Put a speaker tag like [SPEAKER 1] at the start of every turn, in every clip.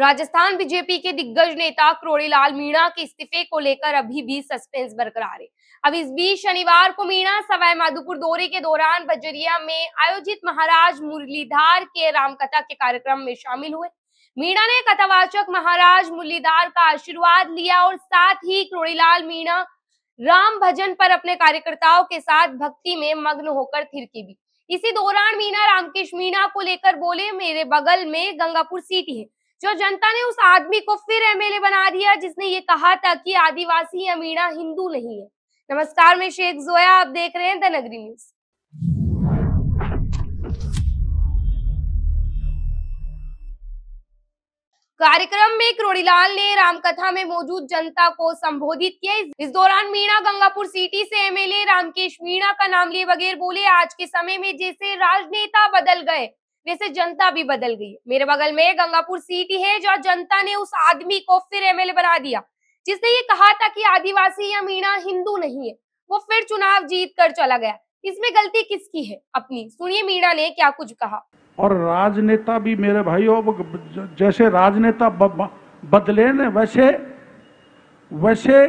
[SPEAKER 1] Rajasthan BJP के दिग्गज नेता क्रोड़ीलाल मीणा के इस्तीफे को लेकर अभी भी सस्पेंस बरकरार है अब इस बीच शनिवार को मीणा सवाई माधोपुर दौरे के दौरान बजरिया में आयोजित महाराज मुरलीधार के रामकथा के कार्यक्रम में शामिल हुए मीणा ने कथावाचक महाराज मुरलीधार का आशीर्वाद लिया और साथ ही क्रोड़ीलाल मीणा राम भजन पर अपने कार्यकर्ताओं के साथ भक्ति में मग्न होकर थिरकी भी इसी दौरान मीणा रामकेश मीणा को लेकर बोले मेरे बगल में गंगापुर सिटी है जो जनता ने उस आदमी को फिर एमएलए बना दिया जिसने ये कहा था कि आदिवासी अमीणा हिंदू नहीं है नमस्कार मैं शेख जोया आप देख रहे हैं द नगरी न्यूज कार्यक्रम में करोड़ीलाल ने रामकथा में मौजूद जनता को संबोधित किया इस दौरान मीणा गंगापुर सिटी से एमएलए रामकेश मीणा का नाम लिए बगैर बोले आज के समय में जैसे राजनेता बदल गए जैसे जनता भी बदल गई मेरे बगल में गंगापुर सिटी है जो जनता ने उस आदमी को फिर एमएलए बना दिया जिसने ये कहा था कि आदिवासी या मीणा हिंदू नहीं है वो फिर चुनाव जीत कर चला गया इसमें गलती किसकी है अपनी सुनिए मीणा ने क्या कुछ कहा
[SPEAKER 2] और राजनेता भी मेरे भाई जैसे राजनेता बदले ने वैसे वैसे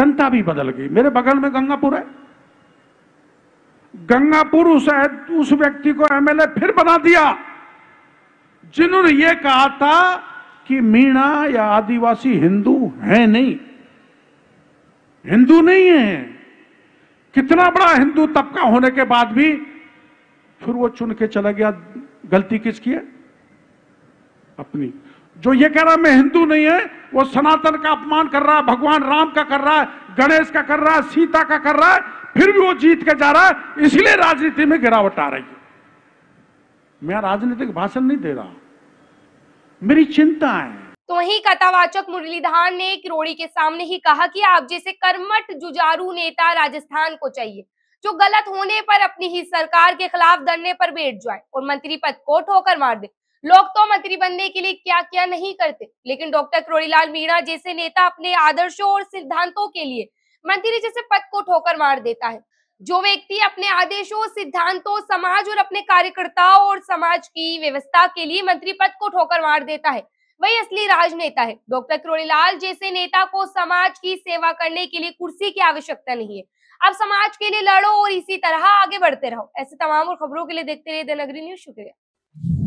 [SPEAKER 2] जनता भी बदल गई मेरे बगल में गंगापुर है गंगापुर उस, उस व्यक्ति को एमएलए फिर बना दिया जिन्होंने यह कहा था कि मीणा या आदिवासी हिंदू है नहीं हिंदू नहीं है कितना बड़ा हिंदू तबका होने के बाद भी फिर वो चुन के चला गया गलती किसकी है अपनी जो ये कह रहा मैं हिंदू नहीं है वो सनातन का अपमान कर रहा है भगवान राम का कर रहा है गणेश का कर रहा है सीता का कर रहा है फिर भी वो जीत के जा रहा है इसलिए राजनीति में गिरावट आ रही है मैं राजनीतिक भाषण नहीं दे रहा मेरी चिंता है
[SPEAKER 1] तो वहीं कथावाचक मुरलीधर ने किरोड़ी के सामने ही कहा कि आप जैसे कर्मठ जुजारू नेता राजस्थान को चाहिए जो गलत होने पर अपनी ही सरकार के खिलाफ धरने पर बैठ जाए और मंत्री पद को ठोकर मार दे लोग तो मंत्री बनने के लिए क्या क्या नहीं करते लेकिन डॉक्टर करोड़ीलाल मीणा जैसे नेता अपने आदर्शों और सिद्धांतों के लिए मंत्री जैसे पद को ठोकर मार देता है जो व्यक्ति अपने आदेशों सिद्धांतों समाज और अपने कार्यकर्ताओं और समाज की व्यवस्था के लिए मंत्री पद को ठोकर मार देता है वही असली राजनेता है डॉक्टर करोड़ीलाल जैसे नेता को समाज की सेवा करने के लिए कुर्सी की आवश्यकता नहीं है अब समाज के लिए लड़ो और इसी तरह आगे बढ़ते रहो ऐसे तमाम और खबरों के लिए देखते रहिए द नगरी न्यूज शुक्रिया